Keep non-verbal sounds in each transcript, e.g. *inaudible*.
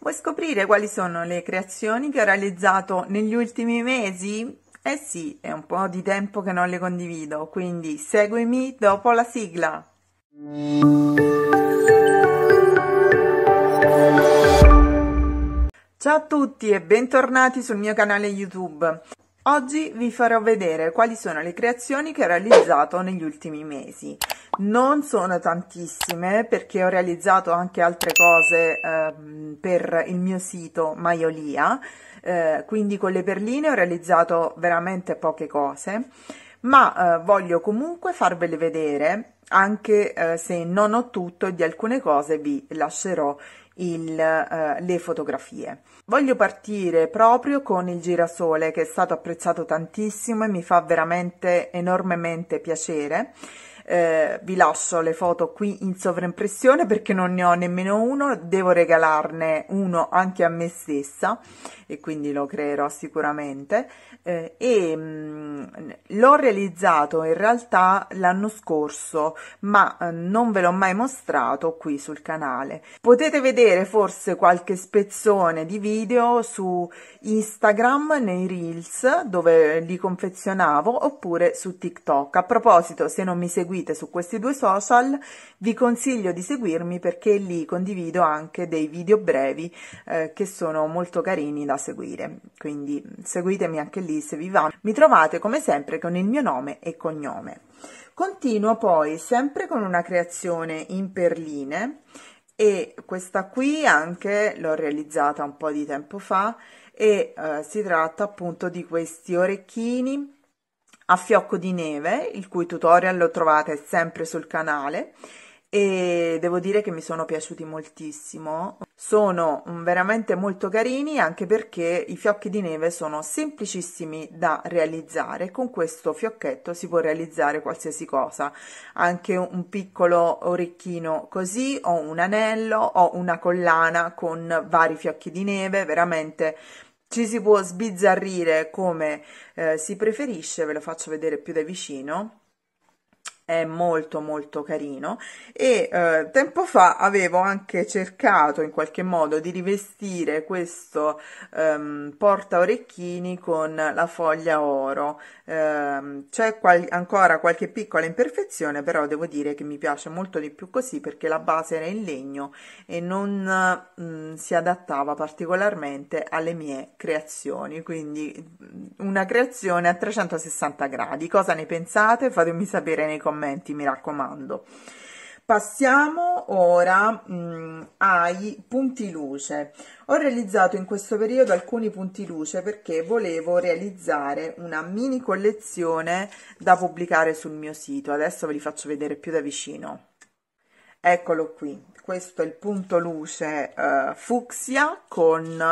Vuoi scoprire quali sono le creazioni che ho realizzato negli ultimi mesi? Eh sì, è un po' di tempo che non le condivido, quindi seguimi dopo la sigla. Ciao a tutti e bentornati sul mio canale YouTube. Oggi vi farò vedere quali sono le creazioni che ho realizzato negli ultimi mesi non sono tantissime perché ho realizzato anche altre cose ehm, per il mio sito Maiolia, eh, quindi con le perline ho realizzato veramente poche cose, ma eh, voglio comunque farvele vedere anche eh, se non ho tutto e di alcune cose vi lascerò il, eh, le fotografie. Voglio partire proprio con il girasole che è stato apprezzato tantissimo e mi fa veramente enormemente piacere eh, vi lascio le foto qui in sovraimpressione perché non ne ho nemmeno uno, devo regalarne uno anche a me stessa e quindi lo creerò sicuramente eh, e mm, l'ho realizzato in realtà l'anno scorso ma eh, non ve l'ho mai mostrato qui sul canale. Potete vedere forse qualche spezzone di video su Instagram nei Reels dove li confezionavo oppure su TikTok. A proposito, se non mi seguite seguite su questi due social, vi consiglio di seguirmi perché lì condivido anche dei video brevi eh, che sono molto carini da seguire. Quindi seguitemi anche lì se vi va. Mi trovate come sempre con il mio nome e cognome. Continuo poi sempre con una creazione in perline e questa qui anche l'ho realizzata un po' di tempo fa e eh, si tratta appunto di questi orecchini a fiocco di neve, il cui tutorial lo trovate sempre sul canale e devo dire che mi sono piaciuti moltissimo. Sono veramente molto carini anche perché i fiocchi di neve sono semplicissimi da realizzare. Con questo fiocchetto si può realizzare qualsiasi cosa, anche un piccolo orecchino così o un anello o una collana con vari fiocchi di neve, veramente ci si può sbizzarrire come eh, si preferisce, ve lo faccio vedere più da vicino è molto molto carino e eh, tempo fa avevo anche cercato in qualche modo di rivestire questo ehm, porta orecchini con la foglia oro eh, c'è qual- ancora qualche piccola imperfezione però devo dire che mi piace molto di più così perché la base era in legno e non mh, mm, si adattava particolarmente alle mie creazioni quindi mm, una creazione a 360 gradi cosa ne pensate fatemi sapere nei commenti commenti, mi raccomando. Passiamo ora mh, mm, ai punti luce. Ho realizzato in questo periodo alcuni punti luce perché volevo realizzare una mini collezione da pubblicare sul mio sito. Adesso ve li faccio vedere più da vicino eccolo qui questo è il punto luce eh, fucsia con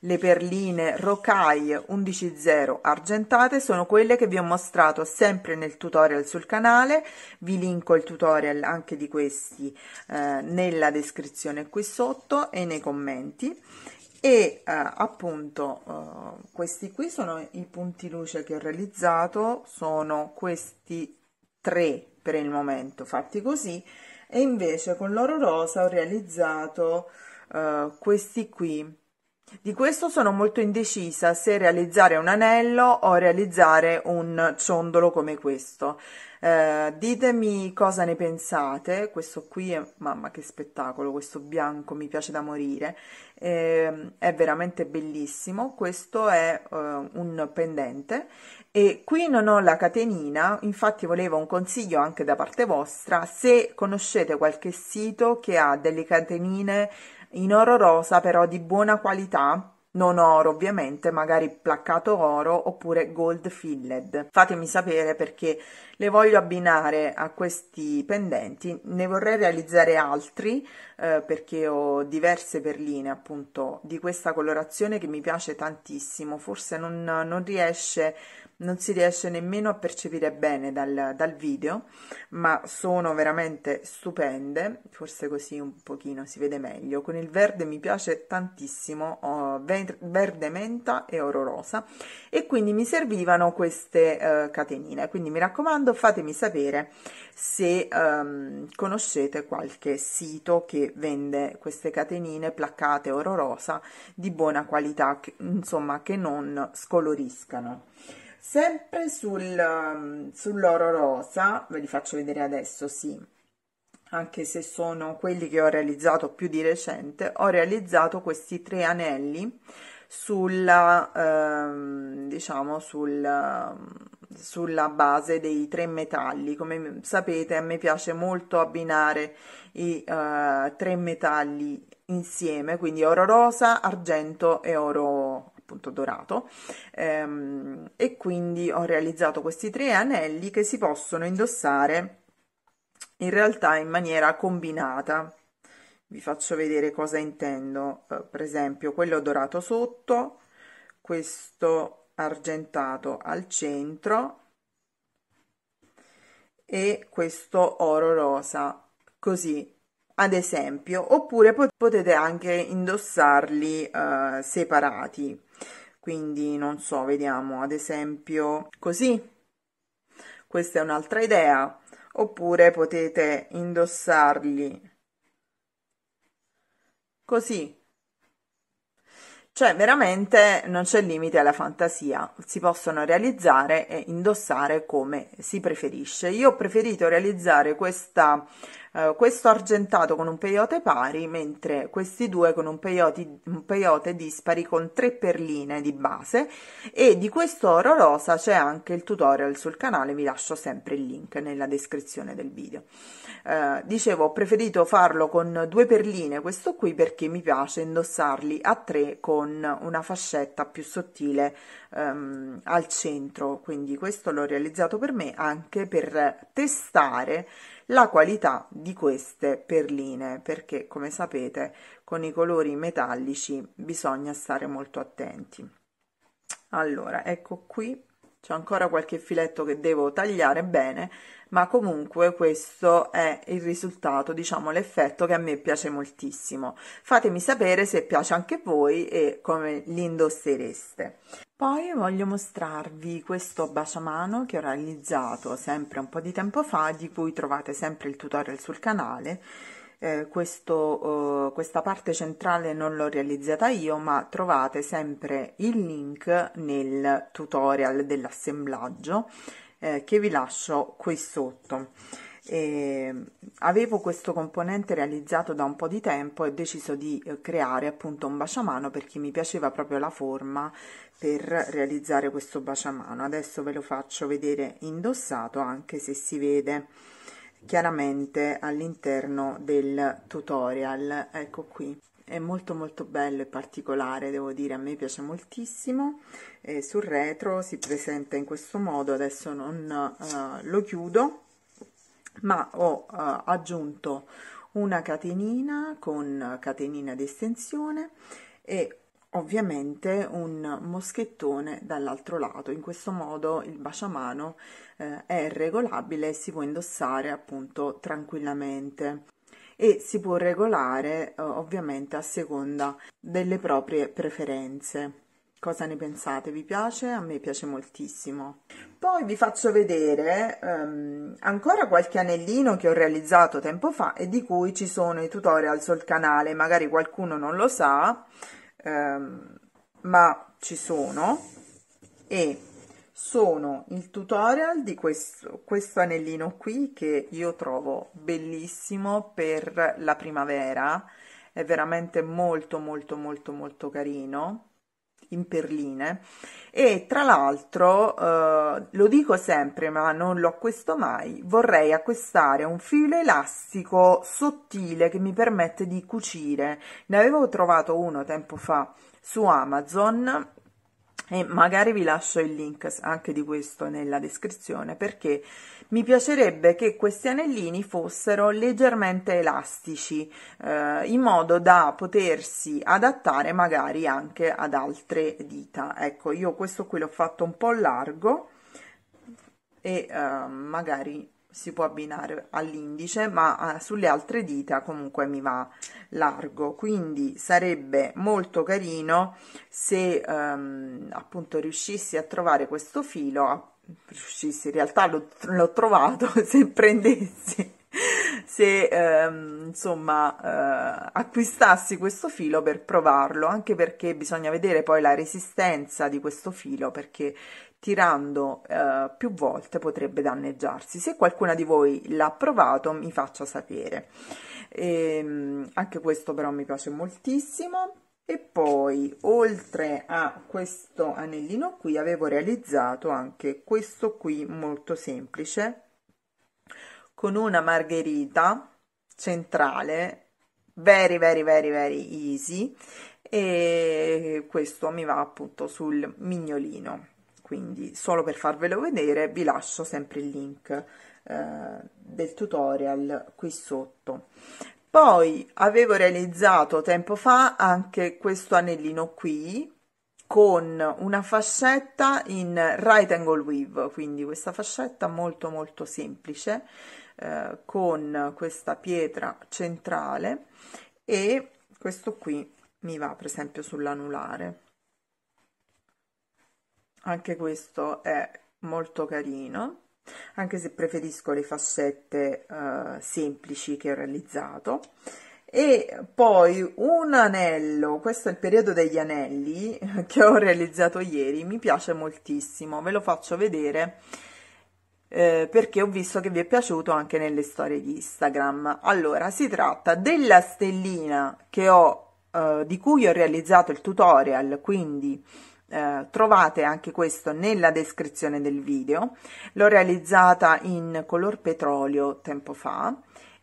le perline rocaille 11.0 argentate sono quelle che vi ho mostrato sempre nel tutorial sul canale vi linko il tutorial anche di questi eh, nella descrizione qui sotto e nei commenti e eh, appunto eh, questi qui sono i punti luce che ho realizzato sono questi tre per il momento fatti così e invece con l'oro rosa ho realizzato uh, questi qui di questo sono molto indecisa se realizzare un anello o realizzare un ciondolo come questo. Eh, ditemi cosa ne pensate, questo qui è, mamma che spettacolo, questo bianco mi piace da morire, eh, è veramente bellissimo, questo è eh, un pendente e qui non ho la catenina, infatti volevo un consiglio anche da parte vostra, se conoscete qualche sito che ha delle catenine in oro rosa però di buona qualità non oro ovviamente, magari placcato oro oppure gold filled. Fatemi sapere perché le voglio abbinare a questi pendenti, ne vorrei realizzare altri eh, perché ho diverse perline appunto di questa colorazione che mi piace tantissimo, forse non, non riesce non si riesce nemmeno a percepire bene dal, dal, video ma sono veramente stupende forse così un pochino si vede meglio con il verde mi piace tantissimo ho verde menta e oro rosa e quindi mi servivano queste eh, catenine quindi mi raccomando fatemi sapere se ehm, conoscete qualche sito che vende queste catenine placcate oro rosa di buona qualità che, insomma che non scoloriscano sempre sul, ehm, sull'oro rosa ve li faccio vedere adesso sì anche se sono quelli che ho realizzato più di recente, ho realizzato questi tre anelli sulla, ehm, diciamo, sulla, sulla base dei tre metalli. Come sapete, a me piace molto abbinare i eh, tre metalli insieme, quindi oro rosa, argento e oro appunto dorato ehm, e quindi ho realizzato questi tre anelli che si possono indossare in realtà in maniera combinata. Vi faccio vedere cosa intendo, eh, per esempio quello dorato sotto, questo argentato al centro e questo oro rosa, così ad esempio, oppure potete anche indossarli eh, separati. Quindi non so, vediamo ad esempio così. Questa è un'altra idea oppure potete indossarli così cioè, veramente non c'è limite alla fantasia, si possono realizzare e indossare come si preferisce. Io ho preferito realizzare questa, eh, questo argentato con un peyote pari, mentre questi due con un peyote, un peyote dispari con tre perline di base e di questo oro rosa c'è anche il tutorial sul canale, vi lascio sempre il link nella descrizione del video. Eh, dicevo, ho preferito farlo con due perline, questo qui, perché mi piace indossarli a tre con con una fascetta più sottile ehm, al centro quindi questo l'ho realizzato per me anche per testare la qualità di queste perline perché come sapete con i colori metallici bisogna stare molto attenti allora ecco qui c'è ancora qualche filetto che devo tagliare bene, ma comunque questo è il risultato, diciamo l'effetto che a me piace moltissimo. Fatemi sapere se piace anche voi e come li indossereste. Poi voglio mostrarvi questo baciamano che ho realizzato sempre un po' di tempo fa, di cui trovate sempre il tutorial sul canale eh, questo, eh, questa parte centrale non l'ho realizzata io ma trovate sempre il link nel tutorial dell'assemblaggio eh, che vi lascio qui sotto e eh, avevo questo componente realizzato da un po' di tempo e ho deciso di eh, creare appunto un baciamano perché mi piaceva proprio la forma per realizzare questo baciamano adesso ve lo faccio vedere indossato anche se si vede chiaramente all'interno del tutorial ecco qui è molto molto bello e particolare devo dire a me piace moltissimo e sul retro si presenta in questo modo adesso non uh, lo chiudo ma ho uh, aggiunto una catenina con catenina di estensione e ovviamente un moschettone dall'altro lato in questo modo il baciamano eh, è regolabile e si può indossare appunto tranquillamente e si può regolare eh, ovviamente a seconda delle proprie preferenze cosa ne pensate? Vi piace? A me piace moltissimo. Poi vi faccio vedere ehm, ancora qualche anellino che ho realizzato tempo fa e di cui ci sono i tutorial sul canale, magari qualcuno non lo sa ehm, ma ci sono e sono il tutorial di questo, questo anellino qui che io trovo bellissimo per la primavera è veramente molto molto molto molto carino in perline e tra l'altro eh, lo dico sempre ma non lo acquisto mai vorrei acquistare un filo elastico sottile che mi permette di cucire ne avevo trovato uno tempo fa su Amazon e magari vi lascio il link anche di questo nella descrizione perché mi piacerebbe che questi anellini fossero leggermente elastici eh, in modo da potersi adattare magari anche ad altre dita ecco io questo qui l'ho fatto un po' largo e eh, magari si può abbinare all'indice ma eh, sulle altre dita comunque mi va largo quindi sarebbe molto carino se ehm, appunto riuscissi a trovare questo filo riuscissi in realtà l'ho trovato *laughs* se prendessi se ehm, insomma eh, acquistassi questo filo per provarlo, anche perché bisogna vedere poi la resistenza di questo filo perché tirando eh, più volte potrebbe danneggiarsi. Se qualcuna di voi l'ha provato mi faccia sapere. E, ehm, anche questo però mi piace moltissimo. E poi oltre a questo anellino qui avevo realizzato anche questo qui molto semplice con una margherita centrale, very very very very easy e questo mi va appunto sul mignolino. Quindi solo per farvelo vedere vi lascio sempre il link eh, del tutorial qui sotto. Poi avevo realizzato tempo fa anche questo anellino qui con una fascetta in right angle weave, quindi questa fascetta molto molto semplice eh, con questa pietra centrale e questo qui mi va per esempio sull'anulare anche questo è molto carino anche se preferisco le fascette eh, semplici che ho realizzato e poi un anello, questo è il periodo degli anelli *laughs* che ho realizzato ieri, mi piace moltissimo, ve lo faccio vedere eh, perché ho visto che vi è piaciuto anche nelle storie di Instagram. Allora, si tratta della stellina che ho, eh, di cui ho realizzato il tutorial, quindi eh, trovate anche questo nella descrizione del video. L'ho realizzata in color petrolio tempo fa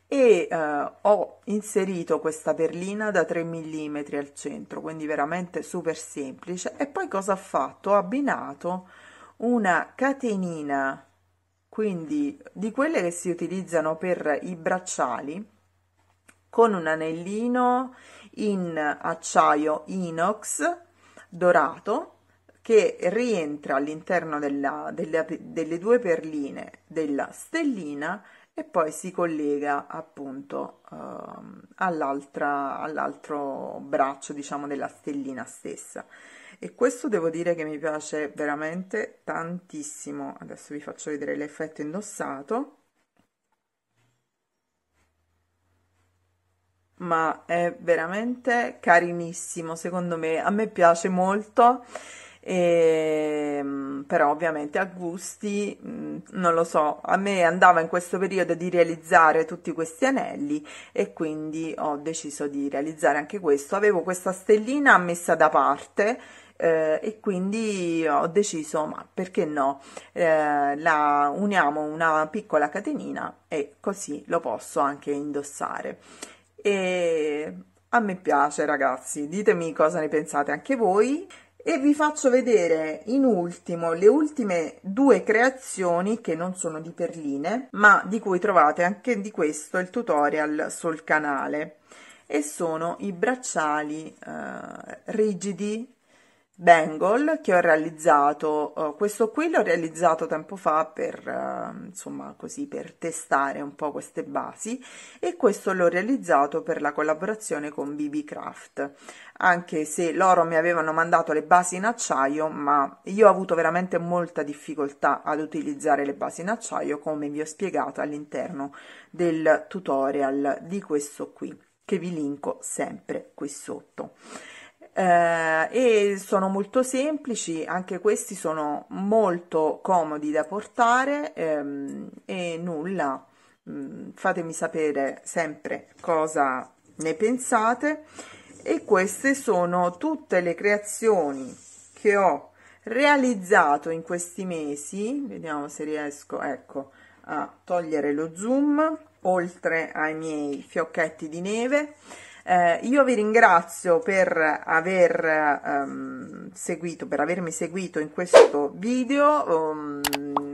e eh, ho inserito questa perlina da 3 mm al centro, quindi veramente super semplice. E poi cosa ho fatto? Ho abbinato una catenina quindi di quelle che si utilizzano per i bracciali con un anellino in acciaio inox dorato che rientra all'interno della, delle due perline della stellina e poi si collega appunto ehm, all'altra, all'altro braccio diciamo della stellina stessa e questo devo dire che mi piace veramente tantissimo. Adesso vi faccio vedere l'effetto indossato. ma è veramente carinissimo secondo me a me piace molto e, ehm, però ovviamente a gusti mm, non lo so a me andava in questo periodo di realizzare tutti questi anelli e quindi ho deciso di realizzare anche questo avevo questa stellina messa da parte eh, e quindi ho deciso ma perché no eh, la uniamo una piccola catenina e così lo posso anche indossare e a me piace ragazzi ditemi cosa ne pensate anche voi e vi faccio vedere in ultimo le ultime due creazioni che non sono di perline ma di cui trovate anche di questo il tutorial sul canale e sono i bracciali eh, rigidi bangle che ho realizzato, uh, questo qui l'ho realizzato tempo fa per uh, insomma così per testare un po' queste basi e questo l'ho realizzato per la collaborazione con BB Craft, anche se loro mi avevano mandato le basi in acciaio, ma io ho avuto veramente molta difficoltà ad utilizzare le basi in acciaio come vi ho spiegato all'interno del tutorial di questo qui che vi linko sempre qui sotto eh, e sono molto semplici, anche questi sono molto comodi da portare ehm, e nulla, mm, fatemi sapere sempre cosa ne pensate e queste sono tutte le creazioni che ho realizzato in questi mesi, vediamo se riesco, ecco, a togliere lo zoom, oltre ai miei fiocchetti di neve, eh, io vi ringrazio per aver ehm, seguito, per avermi seguito in questo video, um,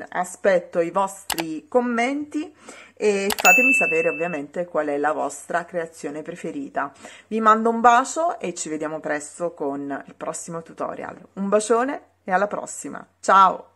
aspetto i vostri commenti e fatemi sapere ovviamente qual è la vostra creazione preferita. Vi mando un bacio e ci vediamo presto con il prossimo tutorial. Un bacione e alla prossima, ciao!